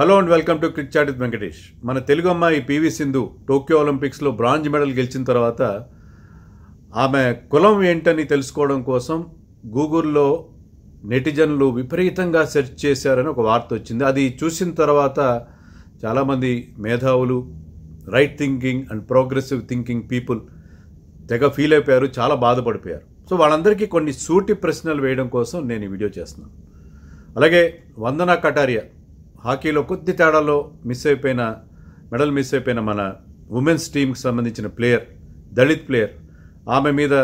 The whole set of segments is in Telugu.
hello and welcome to cric chat Venkatesh మన తెలుగు అమ్మాయి పివి సింధు టోక్యో ఒలింపిక్స్లో బ్రాంజ్ మెడల్ గెలిచిన తర్వాత ఆమె కులం ఏంటని తెలుసుకోవడం కోసం గూగుల్లో నెటిజన్లు విపరీతంగా సెర్చ్ చేశారని ఒక వార్త వచ్చింది అది చూసిన తర్వాత చాలామంది మేధావులు right thinking and progressive thinking people తెగ ఫీల్ అయిపోయారు చాలా బాధపడిపోయారు సో వాళ్ళందరికీ కొన్ని సూటి ప్రశ్నలు వేయడం కోసం నేను ఈ వీడియో చేస్తున్నాను అలాగే వందన కటారియా హాకీలో కొద్ది తేడాలో మిస్ అయిపోయిన మెడల్ మిస్ అయిపోయిన మన ఉమెన్స్ టీంకి సంబంధించిన ప్లేయర్ దళిత్ ప్లేయర్ ఆమె మీద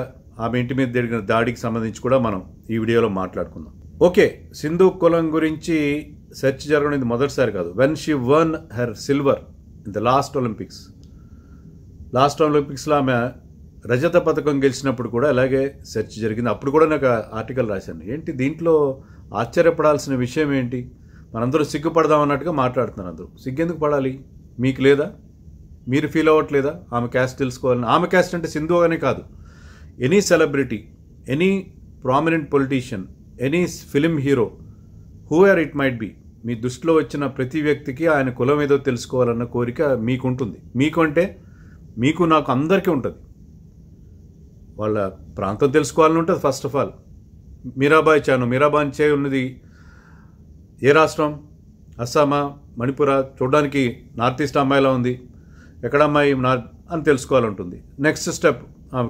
ఆమె ఇంటి మీద జరిగిన దాడికి సంబంధించి కూడా మనం ఈ వీడియోలో మాట్లాడుకుందాం ఓకే సింధు కులం గురించి సెర్చ్ జరగడం మొదటిసారి కాదు when she won her silver in the last Olympics last ఒలింపిక్స్లో ఆమె రజత పథకం గెలిచినప్పుడు కూడా అలాగే సెర్చ్ జరిగింది అప్పుడు కూడా నాకు ఆర్టికల్ రాశాను ఏంటి దీంట్లో ఆశ్చర్యపడాల్సిన విషయం ఏంటి మనందరూ సిగ్గుపడదాం అన్నట్టుగా మాట్లాడుతున్నారు అందరూ సిగ్గెందుకు పడాలి మీకు లేదా మీరు ఫీల్ అవ్వట్లేదా ఆమె క్యాస్ట్ తెలుసుకోవాలని ఆమె క్యాస్ట్ అంటే సింధు అనే కాదు any celebrity any prominent politician any film hero who are it might be మీ దృష్టిలో వచ్చిన ప్రతి వ్యక్తికి ఆయన కులం ఏదో తెలుసుకోవాలన్న కోరిక మీకుంటుంది మీకు అంటే మీకు నాకు అందరికీ ఉంటుంది వాళ్ళ ప్రాంతం తెలుసుకోవాలని ఉంటుంది first of all Mirabai Chanu Mirabai చే ఉన్నది ఏ రాష్ట్రం అస్సామా మణిపురా చూడడానికి నార్త్ ఈస్ట్ అమ్మాయిలా ఉంది ఎక్కడ అమ్మాయి నార్త్ అని తెలుసుకోవాలి ఉంటుంది నెక్స్ట్ స్టెప్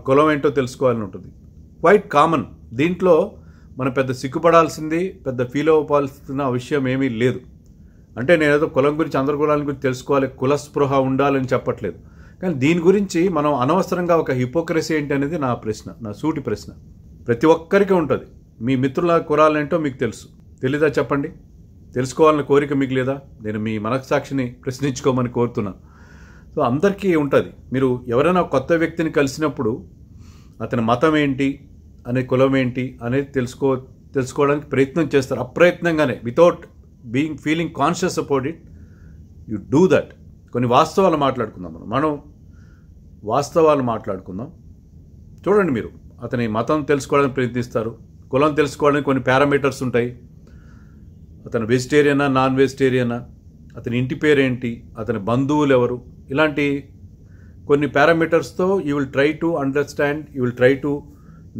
కులం ఏంటో తెలుసుకోవాలని ఉంటుంది క్వైట్ కామన్ దీంట్లో మనం పెద్ద సిగ్గుపడాల్సింది పెద్ద ఫీల్ అవ్వాల్సిన విషయం ఏమీ లేదు అంటే ఏదో కులం గురించి అందరి కులాల గురించి తెలుసుకోవాలి కుల స్పృహ ఉండాలని చెప్పట్లేదు కానీ దీని గురించి మనం అనవసరంగా ఒక హిపోక్రసీ ఏంటి అనేది నా ప్రశ్న నా సూటి ప్రశ్న ప్రతి ఒక్కరికి ఉంటుంది మీ మిత్రుల కురాలేంటో మీకు తెలుసు తెలీదా చెప్పండి తెలుసుకోవాలని కోరిక మీకు లేదా నేను మీ మనస్సాక్షిని ప్రశ్నించుకోమని కోరుతున్నా సో అందరికీ ఉంటుంది మీరు ఎవరైనా కొత్త వ్యక్తిని కలిసినప్పుడు అతని మతం ఏంటి అనే కులం ఏంటి అనేది తెలుసుకో తెలుసుకోవడానికి ప్రయత్నం చేస్తారు అప్రయత్నంగానే without being feeling conscious about it you do that కొన్ని వాస్తవాలు మాట్లాడుకుందాం మనం మనం వాస్తవాలు మాట్లాడుకుందాం చూడండి మీరు అతని మతం తెలుసుకోవడానికి ప్రయత్నిస్తారు కులం తెలుసుకోవడానికి కొన్ని పారామీటర్స్ ఉంటాయి అతను వెజిటేరియనా నాన్ వెజిటేరియనా అతని ఇంటి పేరేంటి అతని బంధువులు ఎవరు ఇలాంటి కొన్ని పారామీటర్స్తో you will try to understand you will try to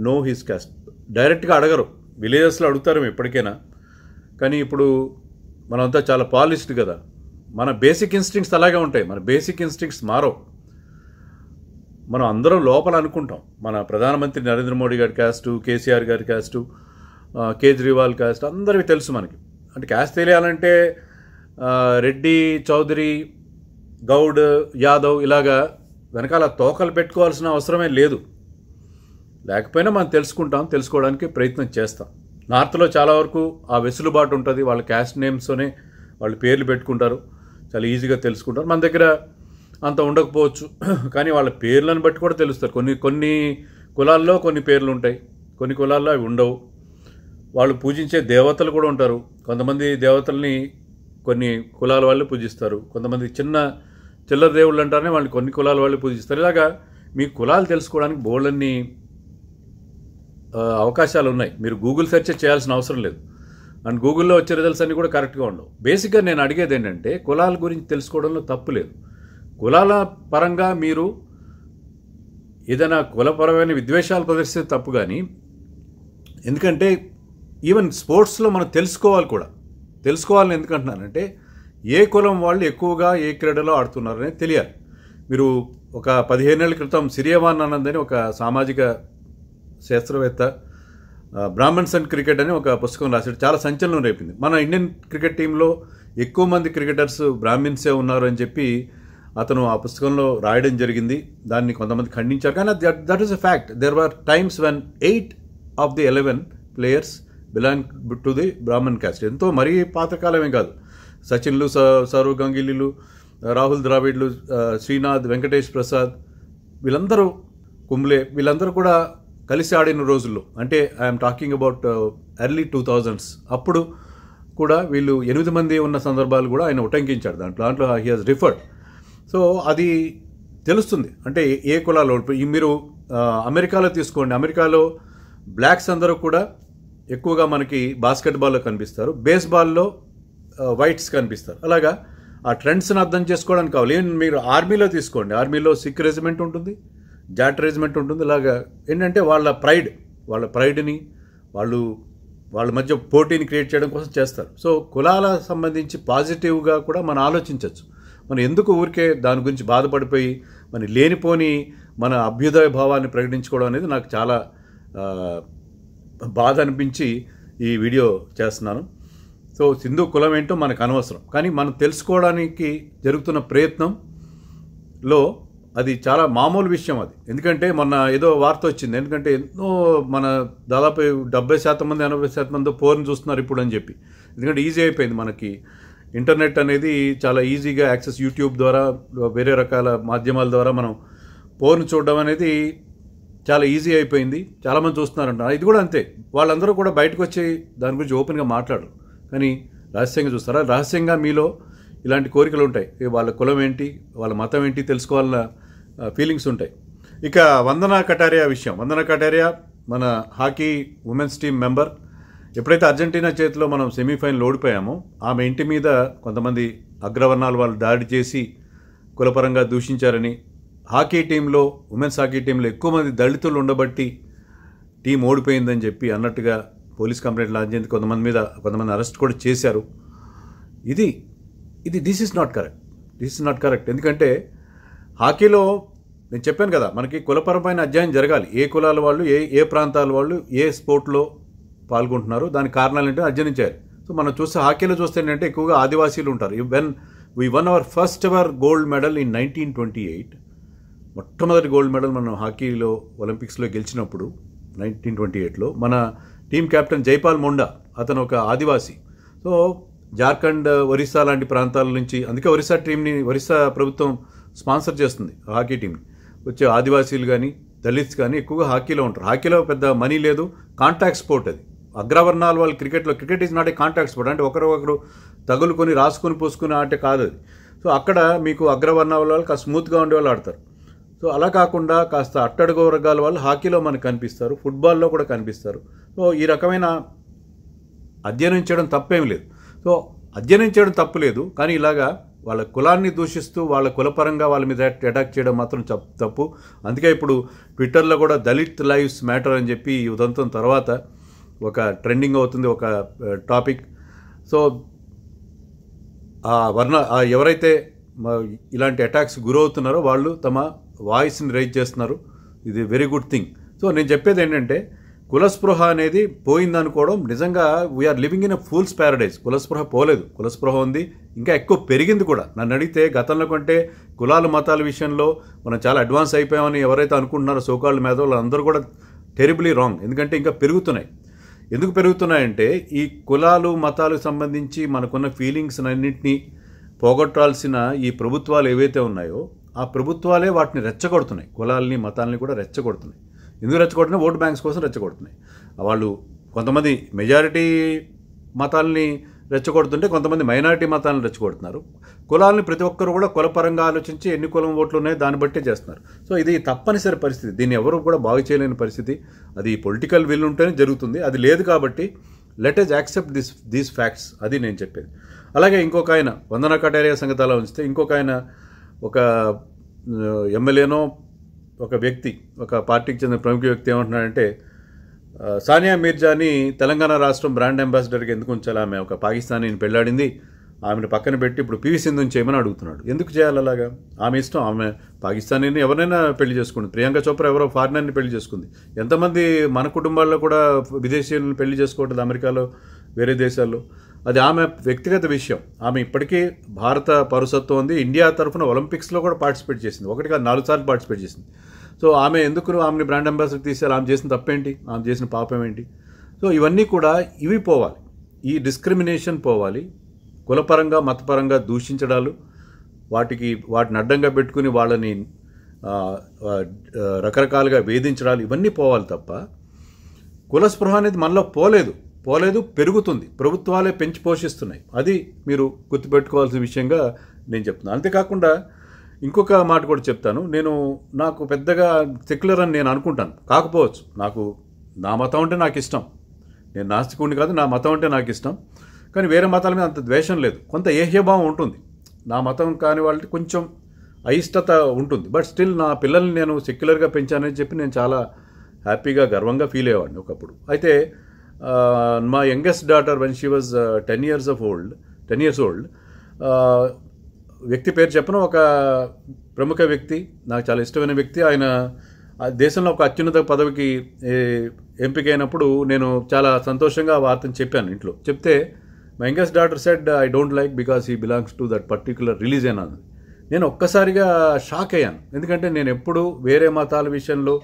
know his caste డైరెక్ట్గా అడగరు విలేజెస్లో అడుగుతారు ఎప్పటికైనా కానీ ఇప్పుడు మనమంతా చాలా పాలిష్డ్ కదా మన బేసిక్ ఇన్స్టింగ్స్ అలాగే ఉంటాయి మన బేసిక్ ఇన్స్టింగ్స్ మారవు మనం అందరం లోపల అనుకుంటాం మన ప్రధానమంత్రి నరేంద్ర మోడీ గారి క్యాస్టు కేసీఆర్ గారి క్యాస్టు కేజ్రీవాల్ క్యాస్ట్ అందరివి తెలుసు మనకి అంటే క్యాష్ తెలియాలంటే రెడ్డి చౌదరి గౌడ్ యాదవ్ ఇలాగా వెనకాల తోకలు పెట్టుకోవాల్సిన అవసరమే లేదు లేకపోయినా మనం తెలుసుకుంటాం తెలుసుకోవడానికి ప్రయత్నం చేస్తాం నార్త్లో చాలా వరకు ఆ వెసులుబాటు ఉంటుంది వాళ్ళ క్యాస్ట్ నేమ్స్తోనే వాళ్ళు పేర్లు పెట్టుకుంటారు చాలా ఈజీగా తెలుసుకుంటారు మన దగ్గర అంత ఉండకపోవచ్చు కానీ వాళ్ళ పేర్లను బట్టి కూడా తెలుస్తారు కొన్ని కొన్ని కులాల్లో కొన్ని పేర్లు ఉంటాయి కొన్ని కులాల్లో అవి ఉండవు వాళ్ళు పూజించే దేవతలు కూడా ఉంటారు కొంతమంది దేవతల్ని కొన్ని కులాల వాళ్ళు పూజిస్తారు కొంతమంది చిన్న చిల్లర దేవుళ్ళు అంటారనే వాళ్ళు కొన్ని కులాల వాళ్ళు పూజిస్తారు ఇలాగా మీ కులాలు తెలుసుకోవడానికి బోళ్ళన్ని అవకాశాలు ఉన్నాయి మీరు గూగుల్ సెర్చ్ చేయాల్సిన అవసరం లేదు అండ్ గూగుల్లో వచ్చే రిజల్ట్స్ అన్నీ కూడా కరెక్ట్గా ఉండవు బేసిక్గా నేను అడిగేది ఏంటంటే కులాల గురించి తెలుసుకోవడంలో తప్పు లేదు కులాల పరంగా మీరు ఏదైనా కులపరమైన విద్వేషాలు ప్రదర్శిస్తే తప్పు కానీ ఎందుకంటే ఈవెన్ స్పోర్ట్స్లో మనం తెలుసుకోవాలి కూడా తెలుసుకోవాలని ఎందుకంటున్నానంటే ఏ కులం వాళ్ళు ఎక్కువగా ఏ క్రీడలో ఆడుతున్నారనే తెలియాలి మీరు ఒక పదిహేనేళ్ల క్రితం సిరియవాన్ ఆనంద్ అని ఒక సామాజిక శాస్త్రవేత్త బ్రాహ్మణ్స్ అండ్ క్రికెట్ అని ఒక పుస్తకం రాశాడు చాలా సంచలనం రేపింది మన ఇండియన్ క్రికెట్ టీంలో ఎక్కువ మంది క్రికెటర్స్ బ్రాహ్మిన్సే ఉన్నారు అని చెప్పి అతను ఆ పుస్తకంలో రాయడం జరిగింది దాన్ని కొంతమంది ఖండించారు కానీ that that is a fact there are times when eight of the eleven players belong to the Brahmin caste ఎంతో మరీ పాతకాలమే కాదు సచిన్లు సౌరవ్ గంగిలీలు రాహుల్ ద్రావిడ్లు శ్రీనాథ్ వెంకటేష్ ప్రసాద్ వీళ్ళందరూ కుంబ్లే వీళ్ళందరూ కూడా కలిసి ఆడిన రోజుల్లో అంటే I'm talking about early two thousands అప్పుడు కూడా వీళ్ళు ఎనిమిది మంది ఉన్న సందర్భాలు కూడా ఆయన ఉటంకించాడు దాంట్లో దాంట్లో హీ హాజ్ రిఫర్డ్ సో అది తెలుస్తుంది అంటే ఏ కులాలో మీరు అమెరికాలో తీసుకోండి అమెరికాలో బ్లాక్స్ అందరూ కూడా ఎక్కువగా మనకి బాస్కెట్బాల్లో కనిపిస్తారు బేస్బాల్లో వైట్స్ కనిపిస్తారు అలాగా ఆ ట్రెండ్స్ని అర్థం చేసుకోవడానికి కావాలి మీరు ఆర్మీలో తీసుకోండి ఆర్మీలో సిక్ రెజిమెంట్ ఉంటుంది జాట్ రెజిమెంట్ ఉంటుంది ఇలాగా ఏంటంటే వాళ్ళ ప్రైడ్ వాళ్ళ ప్రైడ్ని వాళ్ళు వాళ్ళ మధ్య పోటీని క్రియేట్ చేయడం కోసం చేస్తారు సో కులాల సంబంధించి పాజిటివ్గా కూడా మనం ఆలోచించవచ్చు మనం ఎందుకు ఊరికే దాని గురించి బాధపడిపోయి మన లేనిపోని మన అభ్యుదయ భావాన్ని ప్రకటించుకోవడం అనేది నాకు చాలా బాధ అనిపించి ఈ వీడియో చేస్తున్నాను సో సింధు కులం ఏంటో మనకు అనవసరం కానీ మనం తెలుసుకోవడానికి జరుగుతున్న ప్రయత్నంలో అది చాలా మామూలు విషయం అది ఎందుకంటే మొన్న ఏదో వార్త వచ్చింది ఎందుకంటే ఎన్నో మన దాదాపు డెబ్బై శాతం మంది ఎనభై శాతం మంది పోర్ని చూస్తున్నారు ఇప్పుడు అని చెప్పి ఎందుకంటే ఈజీ అయిపోయింది మనకి ఇంటర్నెట్ అనేది చాలా ఈజీగా యాక్సెస్ యూట్యూబ్ ద్వారా వేరే రకాల మాధ్యమాల ద్వారా మనం పోర్ను చూడడం అనేది చాలా ఈజీ అయిపోయింది చాలామంది చూస్తున్నారంట ఇది కూడా అంతే వాళ్ళందరూ కూడా బయటకు వచ్చి దాని గురించి ఓపెన్గా మాట్లాడరు కానీ రహస్యంగా చూస్తారా రహస్యంగా మీలో ఇలాంటి కోరికలు ఉంటాయి వాళ్ళ కులం ఏంటి వాళ్ళ మతం ఏంటి తెలుసుకోవాలన్న ఫీలింగ్స్ ఉంటాయి ఇక వందన కటారియా విషయం వందన కటారియా మన హాకీ ఉమెన్స్ టీం మెంబర్ ఎప్పుడైతే అర్జెంటీనా చేతిలో మనం సెమీఫైనల్ ఓడిపోయామో ఆమె ఇంటి మీద కొంతమంది అగ్రవర్ణాలు వాళ్ళు దాడి చేసి కులపరంగా దూషించారని హాకీ టీంలో ఉమెన్స్ హాకీ టీంలో ఎక్కువ మంది దళితులు ఉండబట్టి టీం ఓడిపోయిందని చెప్పి అన్నట్టుగా పోలీస్ కంప్లైంట్ లాంచింది కొంతమంది మీద కొంతమంది అరెస్ట్ కూడా చేశారు ఇది ఇది this is not correct this is not correct ఎందుకంటే హాకీలో నేను చెప్పాను కదా మనకి కులపరమైన అధ్యయనం జరగాలి ఏ కులాల వాళ్ళు ఏ ఏ ప్రాంతాల వాళ్ళు ఏ స్పోర్ట్లో పాల్గొంటున్నారు దాని కారణాలు ఏంటో అధ్యయనం చేయాలి సో మనం చూస్తే హాకీలో చూస్తే ఏంటంటే ఎక్కువగా ఆదివాసీలు ఉంటారు when we won our first our gold medal in nineteen twenty eight మొట్టమొదటి గోల్డ్ మెడల్ మనం హాకీలో ఒలింపిక్స్లో గెలిచినప్పుడు నైన్టీన్ ట్వంటీ ఎయిట్లో మన టీం కెప్టెన్ జైపాల్ ముండా అతను ఒక ఆదివాసి సో జార్ఖండ్ ఒరిస్సా లాంటి ప్రాంతాల నుంచి అందుకే ఒరిస్సా టీంని ఒరిస్సా ప్రభుత్వం స్పాన్సర్ చేస్తుంది హాకీ టీంని వచ్చే ఆదివాసీలు కానీ దళిత్స్ కానీ ఎక్కువగా హాకీలో ఉంటారు హాకీలో పెద్ద మనీ లేదు కాంటాక్ట్ స్పోర్ట్ అది అగ్రవర్ణాలు వాళ్ళు క్రికెట్లో cricket is not a contact sport అంటే ఒకరు ఒకరు తగులుకొని రాసుకొని పోసుకుని ఆటే కాదు అది సో అక్కడ మీకు అగ్రవర్ణాల వాళ్ళకి ఆ స్మూత్గా వాళ్ళు ఆడతారు సో అలా కాకుండా కాస్త అట్టడుగు వర్గాల వాళ్ళు హాకీలో మనకు కనిపిస్తారు ఫుట్బాల్లో కూడా కనిపిస్తారు సో ఈ రకమైన అధ్యయనం చేయడం తప్పేం లేదు సో అధ్యయనం చేయడం తప్పు లేదు కానీ ఇలాగా వాళ్ళ కులాన్ని దూషిస్తూ వాళ్ళ కులపరంగా వాళ్ళ మీద అటాక్ చేయడం మాత్రం తప్పు అందుకే ఇప్పుడు ట్విట్టర్లో కూడా దళిత్ లైవ్స్ మ్యాటర్ అని చెప్పి ఈ ఉదంతం తర్వాత ఒక ట్రెండింగ్ అవుతుంది ఒక టాపిక్ సో ఆ వర్ణ ఎవరైతే ఇలాంటి అటాక్స్ గురవుతున్నారో వాళ్ళు తమ వాయిస్ని రైజ్ చేస్తున్నారు ఇది వెరీ గుడ్ థింగ్ సో నేను చెప్పేది ఏంటంటే కులస్పృహ అనేది పోయిందనుకోవడం నిజంగా we're living in a fool's paradise కులస్పృహ పోలేదు కులస్పృహ ఉంది ఇంకా ఎక్కువ పెరిగింది కూడా నన్ను అడిగితే గతంలో కంటే కులాలు మతాల విషయంలో మనం చాలా అడ్వాన్స్ అయిపోయామని ఎవరైతే అనుకుంటున్నారో సోకాళ్ళ మేధావులు అందరూ కూడా టెరిబులీ రాంగ్ ఎందుకంటే ఇంకా పెరుగుతున్నాయి ఎందుకు పెరుగుతున్నాయంటే ఈ కులాలు మతాలకు సంబంధించి మనకున్న ఫీలింగ్స్ అన్నింటినీ పోగొట్టాల్సిన ఈ ప్రభుత్వాలు ఏవైతే ఉన్నాయో ఆ ప్రభుత్వాలే వాటిని రెచ్చగొడుతున్నాయి కులాలని మతాలని కూడా రెచ్చగొడుతున్నాయి ఎందుకు రెచ్చగొడుతున్నాయి ఓటు బ్యాంక్స్ కోసం రెచ్చగొడుతున్నాయి వాళ్ళు కొంతమంది మెజారిటీ మతాలని రెచ్చగొడుతుంటే కొంతమంది మైనారిటీ మతాలను రెచ్చగొడుతున్నారు కులాలను ప్రతి ఒక్కరు కూడా కులపరంగా ఆలోచించి ఎన్ని కులం ఓట్లు ఉన్నాయో దాన్ని బట్టే చేస్తున్నారు సో ఇది తప్పనిసరి పరిస్థితి దీన్ని ఎవరు కూడా బాగు చేయలేని పరిస్థితి అది పొలిటికల్ విల్ ఉంటేనే జరుగుతుంది అది లేదు కాబట్టి let's accept this these facts అది నేను చెప్పేది అలాగే ఇంకొక ఆయన వందన కటారియా సంగతి అలా ఉంచితే ఇంకొక ఆయన ఒక ఎమ్మెల్యేనో ఒక వ్యక్తి ఒక పార్టీకి చెందిన ప్రముఖ వ్యక్తి ఏమంటున్నాడంటే సానియా మీర్జాని తెలంగాణ రాష్ట్రం బ్రాండ్ అంబాసిడర్గా ఎందుకు ఉంచాలి ఆమె ఒక పాకిస్తానీని పెళ్ళాడింది ఆమెను పక్కన పెట్టి ఇప్పుడు పివి సింధుని చేయమని అడుగుతున్నాడు ఎందుకు చేయాలి అలాగా ఆమె ఇష్టం ఆమె పాకిస్తానీని ఎవరైనా పెళ్లి చేసుకుంది ప్రియాంక చోప్రా ఎవరో ఫారినర్ని పెళ్లి చేసుకుంది ఎంతమంది మన కుటుంబాల్లో కూడా విదేశీయులను పెళ్లి చేసుకోవట్లేదు అమెరికాలో వేరే దేశాల్లో అది ఆమె వ్యక్తిగత విషయం ఆమె ఇప్పటికీ భారత పౌరసత్వం ఉంది ఇండియా తరఫున ఒలింపిక్స్లో కూడా పార్టిసిపేట్ చేసింది ఒకటి కాదు నాలుగు సార్లు పార్టిసిపేట్ చేసింది సో ఆమె ఎందుకు ఆమెని బ్రాండ్ అంబాసిడర్ తీసేయాలి ఆమె చేసిన తప్పేంటి ఆమె చేసిన పాపం ఏంటి సో ఇవన్నీ కూడా ఇవి పోవాలి ఈ డిస్క్రిమినేషన్ పోవాలి కులపరంగా మతపరంగా దూషించడాలు వాటికి వాటిని అడ్డంగా పెట్టుకుని వాళ్ళని రకరకాలుగా వేధించడాలు ఇవన్నీ పోవాలి తప్ప కులస్పృహ అనేది మనలో పోలేదు పోలేదు పెరుగుతుంది ప్రభుత్వాలే పెంచి పోషిస్తున్నాయి అది మీరు గుర్తుపెట్టుకోవాల్సిన విషయంగా నేను చెప్తున్నాను అంతేకాకుండా ఇంకొక మాట కూడా చెప్తాను నేను నాకు పెద్దగా సెక్యులర్ అని నేను అనుకుంటాను కాకపోవచ్చు నాకు నా మతం అంటే నాకు ఇష్టం నేను నాస్తికుడిని కాదు నా మతం అంటే నాకు ఇష్టం కానీ వేరే మతాల మీద అంత ద్వేషం లేదు కొంత ఏహ్యభావం ఉంటుంది నా మతం కాని వాళ్ళకి కొంచెం అయిష్టత ఉంటుంది బట్ స్టిల్ నా పిల్లల్ని నేను సెక్యులర్గా పెంచానని చెప్పి నేను చాలా హ్యాపీగా గర్వంగా ఫీల్ అయ్యేవాడిని ఒకప్పుడు అయితే మా youngest daughter one she was ten years of old ten years old వ్యక్తి పేరు చెప్పను ఒక ప్రముఖ వ్యక్తి నాకు చాలా ఇష్టమైన వ్యక్తి ఆయన దేశంలో ఒక అత్యున్నత పదవికి ఎంపికైనప్పుడు నేను చాలా సంతోషంగా వార్తను చెప్పాను ఇంట్లో చెప్తే my youngest daughter said I don't like because he belongs to that particular religion అన్నది నేను ఒక్కసారిగా షాక్ అయ్యాను ఎందుకంటే నేను ఎప్పుడూ వేరే మతాల విషయంలో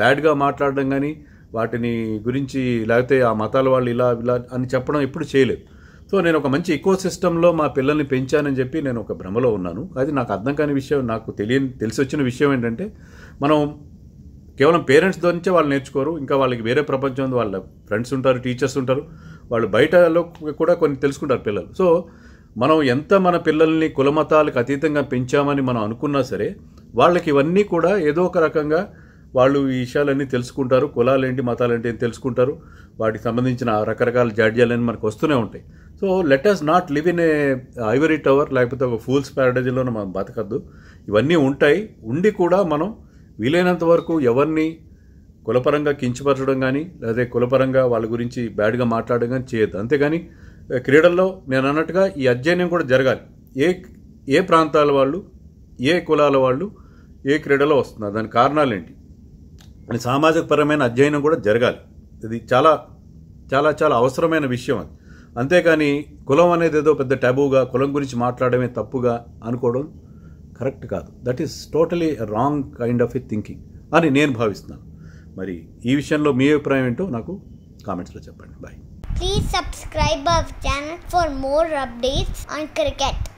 బ్యాడ్గా మాట్లాడడం కానీ వాటిని గురించి లేకపోతే ఆ మతాల వాళ్ళు ఇలా ఇలా అని చెప్పడం ఎప్పుడు చేయలేదు సో నేను ఒక మంచి ఇకో సిస్టంలో మా పిల్లల్ని పెంచానని చెప్పి నేను ఒక భ్రమలో ఉన్నాను అది నాకు అర్థం కాని విషయం నాకు తెలియని తెలిసి వచ్చిన విషయం ఏంటంటే మనం కేవలం పేరెంట్స్ నుంచే వాళ్ళు నేర్చుకోరు ఇంకా వాళ్ళకి వేరే ప్రపంచం వాళ్ళ ఫ్రెండ్స్ ఉంటారు టీచర్స్ ఉంటారు వాళ్ళు బయటలో కూడా కొన్ని తెలుసుకుంటారు పిల్లలు సో మనం ఎంత మన పిల్లల్ని కులమతాలకు అతీతంగా పెంచామని మనం అనుకున్నా సరే వాళ్ళకి ఇవన్నీ కూడా ఏదో ఒక రకంగా వాళ్ళు ఈ విషయాలన్నీ తెలుసుకుంటారు కులాలేంటి మతాలేంటి అని తెలుసుకుంటారు వాటికి సంబంధించిన రకరకాల జాడ్యాలన్నీ మనకు వస్తూనే ఉంటాయి so let us not live in a ivory tower లేకపోతే ఒక ఫూల్స్ ప్యారడైజ్లోనే మనం బతకద్దు ఇవన్నీ ఉంటాయి ఉండి కూడా మనం వీలైనంత వరకు ఎవరిని కులపరంగా కించపరచడం కానీ లేదా కులపరంగా వాళ్ళ గురించి బ్యాడ్గా మాట్లాడడం కానీ చేయొద్దు అంతేగాని క్రీడల్లో నేను అన్నట్టుగా ఈ అధ్యయనం కూడా జరగాలి ఏ ఏ ప్రాంతాల వాళ్ళు ఏ కులాల వాళ్ళు ఏ క్రీడలో వస్తున్నారు దాని కారణాలు ఏంటి అని పరమైన అధ్యయనం కూడా జరగాలి ఇది చాలా చాలా చాలా అవసరమైన విషయం అది అంతేకాని కులం అనేది ఏదో పెద్ద టబూగా కులం గురించి మాట్లాడమే తప్పుగా అనుకోవడం కరెక్ట్ కాదు that is totally wrong kind of a thinking అని నేను భావిస్తున్నాను మరి ఈ విషయంలో మీ అభిప్రాయం ఏంటో నాకు కామెంట్స్లో చెప్పండి bye please subscribe our channel for more updates on cricket